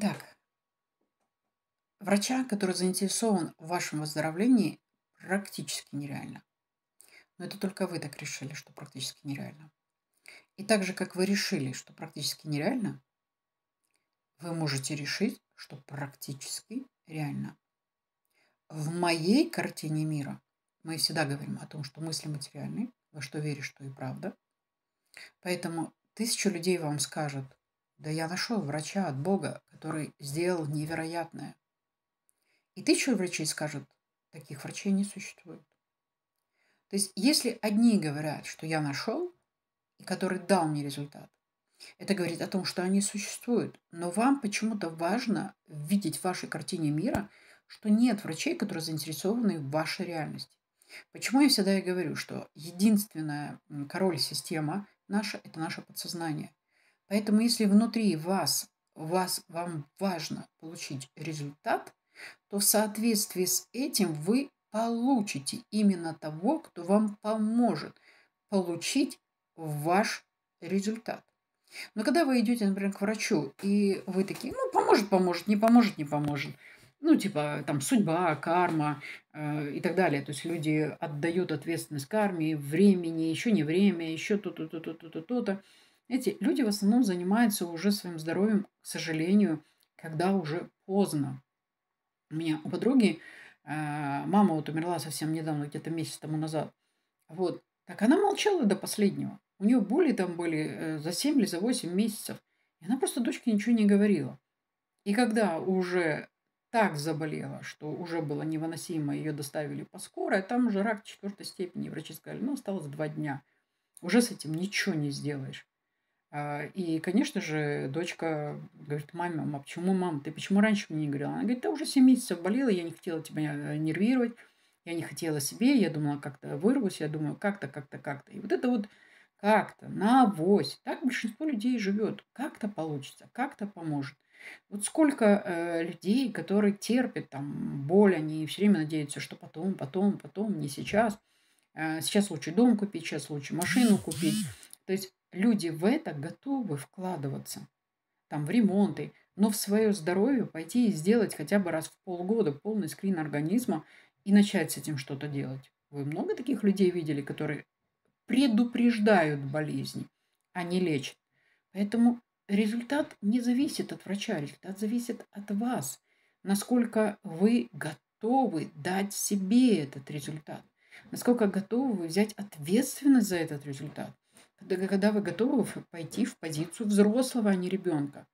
Итак, врача, который заинтересован в вашем выздоровлении, практически нереально. Но это только вы так решили, что практически нереально. И так же, как вы решили, что практически нереально, вы можете решить, что практически реально. В моей картине мира мы всегда говорим о том, что мысли материальны, во что веришь, что и правда. Поэтому тысячу людей вам скажут, да я нашел врача от Бога, который сделал невероятное. И тысячу врачей скажут, таких врачей не существует. То есть если одни говорят, что я нашел, и который дал мне результат, это говорит о том, что они существуют. Но вам почему-то важно видеть в вашей картине мира, что нет врачей, которые заинтересованы в вашей реальности. Почему я всегда и говорю, что единственная король-система наша – это наше подсознание. Поэтому если внутри вас, вас вам важно получить результат, то в соответствии с этим вы получите именно того, кто вам поможет получить ваш результат. Но когда вы идете, например, к врачу, и вы такие, ну, поможет, поможет, не поможет, не поможет. Ну, типа, там, судьба, карма э, и так далее. То есть люди отдают ответственность карме, времени, еще не время, еще то-то, то-то, то-то, то эти люди в основном занимаются уже своим здоровьем, к сожалению, когда уже поздно. У меня у подруги э, мама вот умерла совсем недавно, где-то месяц тому назад. Вот. Так она молчала до последнего. У нее боли там были э, за 7 или за 8 месяцев. И она просто дочке ничего не говорила. И когда уже так заболела, что уже было невыносимо, ее доставили по скорой, а там уже рак четвертой степени, врачи сказали, ну, осталось два дня. Уже с этим ничего не сделаешь. А, и, конечно же, дочка говорит, маме, а почему, мам, ты почему раньше мне не говорила? Она говорит, да уже 7 месяцев болела, я не хотела тебя э, нервировать, я не хотела себе, я думала, как-то вырвусь, я думаю, как-то, как-то, как-то. И вот это вот как-то, на авось, так большинство людей живет, как-то получится, как-то поможет. Вот сколько э, людей, которые терпят там боль, они все время надеются, что потом, потом, потом, не сейчас. Э, сейчас лучше дом купить, сейчас лучше машину купить. То есть Люди в это готовы вкладываться. Там в ремонты, но в свое здоровье пойти и сделать хотя бы раз в полгода полный скрин организма и начать с этим что-то делать. Вы много таких людей видели, которые предупреждают болезни, а не лечат? Поэтому результат не зависит от врача, результат зависит от вас, насколько вы готовы дать себе этот результат, насколько готовы вы взять ответственность за этот результат – когда вы готовы пойти в позицию взрослого, а не ребенка.